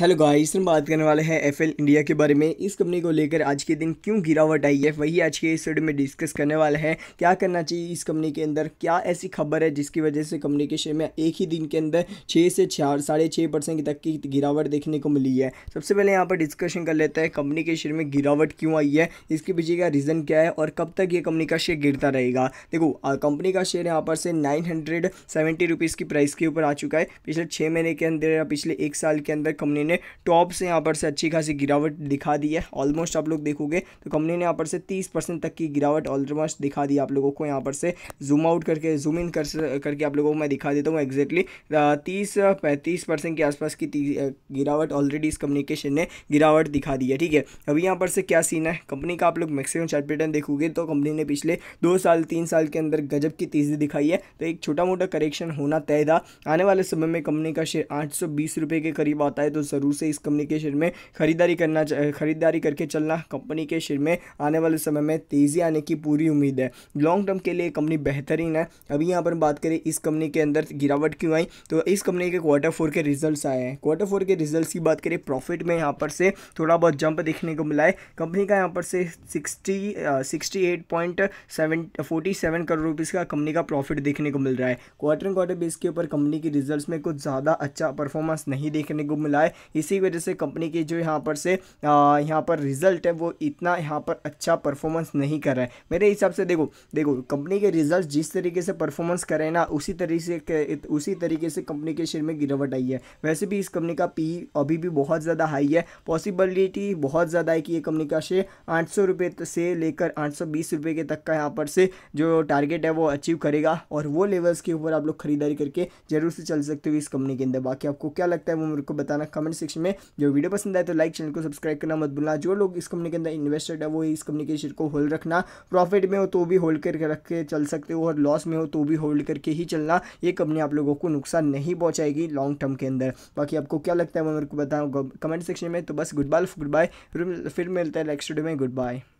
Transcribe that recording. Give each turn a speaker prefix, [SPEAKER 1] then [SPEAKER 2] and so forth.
[SPEAKER 1] hello guys हम बात करने वाले हैं एफएल इंडिया के बारे में इस कंपनी को लेकर आज के दिन क्यों गिरावट आई है वही आज के इस वीडियो में डिस्कस करने वाले हैं क्या करना चाहिए इस कंपनी के अंदर क्या ऐसी खबर है जिसकी वजह से कंपनी के शेयर में एक ही दिन के अंदर छः से चार साढ़े छः परसेंट तक की गिरावट देखने को मिली है सबसे पहले यहाँ पर डिस्कशन कर लेते हैं कंपनी के शेयर में गिरावट क्यों आई है इसके पीछे का रीज़न क्या है और कब तक ये कंपनी का शेयर गिरता रहेगा देखो कंपनी का शेयर यहाँ पर से नाइन हंड्रेड की प्राइस के ऊपर आ चुका है पिछले छः महीने के अंदर या पिछले एक साल के अंदर कंपनी कंपनी ने टॉप से यहाँ पर से अच्छी खासी गिरावट दिखा दी है ऑलमोस्ट आप लोग देखोगे तो कंपनी ने यहाँ पर से तीस परसेंट तक की गिरावट ऑलमोस्ट दिखा दी आप लोगों को यहाँ पर से जूम आउट करके जूम इन कर करके आप लोगों को मैं दिखा देता हूँ एक्जैक्टली तीस पैंतीस परसेंट के आसपास की गिरावट ऑलरेडी इस कम्युनिकेशन ने गिरावट दिखा दी है ठीक है अभी यहाँ पर से क्या सीन है कंपनी का आप लोग मैक्सिमम चार्ट पैटर्न देखोगे तो कंपनी ने पिछले दो साल तीन साल के अंदर गजब की तेज़ी दिखाई है तो एक छोटा मोटा करेक्शन होना तय था आने वाले समय में कंपनी का शेयर आठ सौ के करीब आता है तो ज़रूर से इस कंपनी के शेयर में खरीदारी करना खरीदारी करके चलना कंपनी के शेयर में आने वाले समय में तेज़ी आने की पूरी उम्मीद है लॉन्ग टर्म के लिए कंपनी बेहतरीन है अभी यहाँ पर बात करें इस कंपनी के अंदर गिरावट क्यों आई तो इस कंपनी के क्वार्टर फोर के रिजल्ट आए हैं क्वार्टर फोर के रिजल्ट की बात करें प्रॉफिट में यहाँ पर से थोड़ा बहुत जंप देखने को मिला है कंपनी का यहाँ पर से sixty sixty eight point seven forty seven crore rupees का कंपनी का प्रॉफिट देखने को मिल रहा है क्वार्टर क्वार्टर बेस के ऊपर कंपनी के रिजल्ट में कुछ ज़्यादा अच्छा परफॉर्मेंस नहीं देखने को मिला है इसी वजह से कंपनी के जो यहाँ पर से यहाँ पर रिजल्ट है वो इतना यहाँ पर अच्छा परफॉर्मेंस नहीं कर रहा है मेरे हिसाब से देखो देखो कंपनी के रिजल्ट जिस तरीके से परफॉर्मेंस करें ना उसी तरीके से उसी तरीके से कंपनी के शेयर में गिरावट आई है वैसे भी इस कंपनी का पी e अभी भी बहुत ज़्यादा हाई है पॉसिबिलिटी बहुत ज़्यादा है कि ये कंपनी का शेयर आठ सौ से लेकर आठ सौ बीस रुपये के तक का यहाँ पर से जो टारगेट है वो अचीव करेगा और वो लेवल्स के ऊपर आप लोग खरीदारी करके जरूर से चल सकते हो इस कंपनी के अंदर बाकी आपको क्या लगता है वो मेरे को बताना कमेंट कमेंट सेक्शन में जो वीडियो पसंद आए तो लाइक चैनल को सब्सक्राइब करना मत भूलना जो लोग इस कंपनी के अंदर इन्वेस्टेड है वो इस कंपनी के शेयर को होल्ड रखना प्रॉफिट में हो तो भी होल्ड करके रख के चल सकते हो और लॉस में हो तो भी होल्ड करके ही चलना ये कंपनी आप लोगों को नुकसान नहीं पहुँचाएगी लॉन्ग टर्म के अंदर बाकी आपको क्या लगता है वो मेरे को बताओ कमेंट सेक्शन में तो बस गुड बाय गुड बाय फिर मिलता है नेक्स्ट वीडियो में गुड बाय